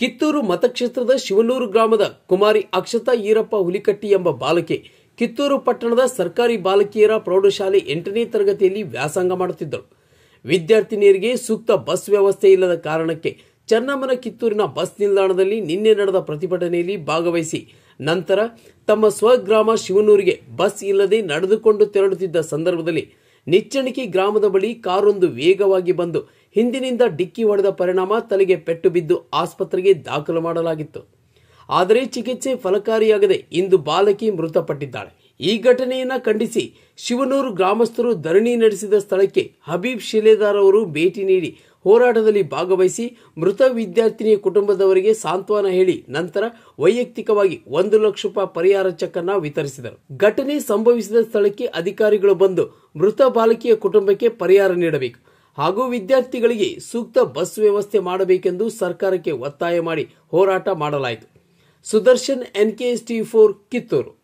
ಕಿತ್ತೂರು ಮತಕ್ಷೇತ್ರದ ಶಿವನೂರು ಗ್ರಾಮದ ಕುಮಾರಿ ಅಕ್ಷತಾ ಈರಪ್ಪ ಹುಲಿಕಟ್ಟಿ ಎಂಬ ಬಾಲಕಿ ಕಿತ್ತೂರು ಪಟ್ಟಣದ ಸರ್ಕಾರಿ ಬಾಲಕಿಯರ ಪ್ರೌಢಶಾಲೆ ಎಂಟನೇ ತರಗತಿಯಲ್ಲಿ ವ್ಯಾಸಂಗ ಮಾಡುತ್ತಿದ್ದರು ವಿದ್ಯಾರ್ಥಿನಿಯರಿಗೆ ಸೂಕ್ತ ಬಸ್ ವ್ಯವಸ್ಥೆ ಇಲ್ಲದ ಕಾರಣಕ್ಕೆ ಚನ್ನಮ್ಮನ ಕಿತ್ತೂರಿನ ಬಸ್ ನಿಲ್ದಾಣದಲ್ಲಿ ನಿನ್ನೆ ನಡೆದ ಪ್ರತಿಭಟನೆಯಲ್ಲಿ ಭಾಗವಹಿಸಿ ನಂತರ ತಮ್ಮ ಸ್ವಗ್ರಾಮ ಶಿವನೂರಿಗೆ ಬಸ್ ಇಲ್ಲದೆ ನಡೆದುಕೊಂಡು ತೆರಳುತ್ತಿದ್ದ ಸಂದರ್ಭದಲ್ಲಿ ನಿಚ್ಚಣಿಕಿ ಗ್ರಾಮದ ಬಳಿ ಕಾರೊಂದು ವೇಗವಾಗಿ ಬಂದು ಹಿಂದಿನಿಂದ ಡಿಕ್ಕಿ ಹೊಡೆದ ಪರಿಣಾಮ ತಲೆಗೆ ಪೆಟ್ಟು ಬಿದ್ದು ಆಸ್ಪತ್ರೆಗೆ ದಾಖಲು ಮಾಡಲಾಗಿತ್ತು ಆದರೆ ಚಿಕಿತ್ಸೆ ಫಲಕಾರಿಯಾಗದೆ ಇಂದು ಬಾಲಕಿ ಮೃತಪಟ್ಟಿದ್ದಾಳೆ ಈ ಘಟನೆಯನ್ನ ಖಂಡಿಸಿ ಶಿವನೂರು ಗ್ರಾಮಸ್ಥರು ಧರಣಿ ನಡೆಸಿದ ಸ್ಥಳಕ್ಕೆ ಹಬೀಬ್ ಶಿಲೇದಾರ್ ಅವರು ಭೇಟಿ ನೀಡಿ ಹೋರಾಟದಲ್ಲಿ ಭಾಗವಹಿಸಿ ಮೃತ ವಿದ್ಯಾರ್ಥಿನಿಯ ಕುಟುಂಬದವರಿಗೆ ಸಾಂತ್ವನ ಹೇಳಿ ನಂತರ ವೈಯಕ್ತಿಕವಾಗಿ ಒಂದು ಲಕ್ಷ ರೂಪಾಯಿ ಪರಿಹಾರ ಚೆಕ್ ವಿತರಿಸಿದರು ಘಟನೆ ಸಂಭವಿಸಿದ ಸ್ಥಳಕ್ಕೆ ಅಧಿಕಾರಿಗಳು ಬಂದು ಮೃತ ಬಾಲಕಿಯ ಕುಟುಂಬಕ್ಕೆ ಪರಿಹಾರ ನೀಡಬೇಕು ಹಾಗೂ ವಿದ್ಯಾರ್ಥಿಗಳಿಗೆ ಸೂಕ್ತ ಬಸ್ ವ್ಯವಸ್ಥೆ ಮಾಡಬೇಕೆಂದು ಸರ್ಕಾರಕ್ಕೆ ಒತ್ತಾಯ ಮಾಡಿ ಹೋರಾಟ ಮಾಡಲಾಯಿತು ಸುದರ್ಶನ್ ಎನ್ಕೆಎಸ್ಟಿ ಫೋರ್ ಕಿತ್ತೂರು